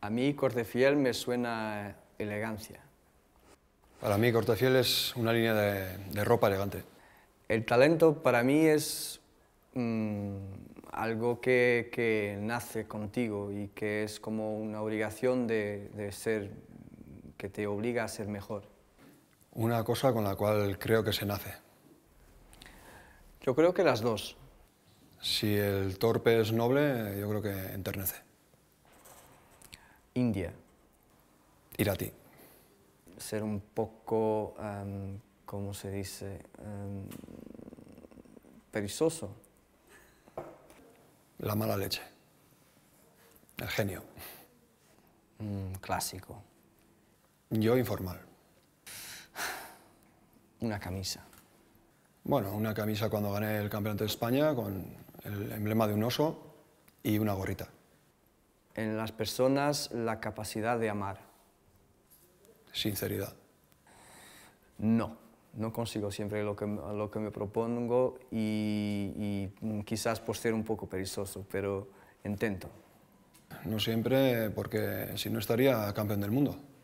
A mí Cortefiel me suena elegancia. Para mí Cortefiel es una línea de, ropa elegante. El talento para mí es mm, algo que, nace contigo y que es como una obligación de ser, que te obliga a ser mejor. Una cosa con la cual creo que se nace. Yo creo que las dos. Si el torpe es noble, yo creo que enternece. India. Ir a ti. Ser un poco, ¿cómo se dice? perisoso. La mala leche. El genio. Mm, clásico. Yo informal. Una camisa. Bueno, una camisa cuando gané el Campeonato de España con el emblema de un oso y una gorrita en las personas la capacidad de amar. Sinceridad. No, no consigo siempre lo que, lo que me propongo y, y quizás por ser un poco perezoso, pero intento. No siempre, porque si no estaría campeón del mundo.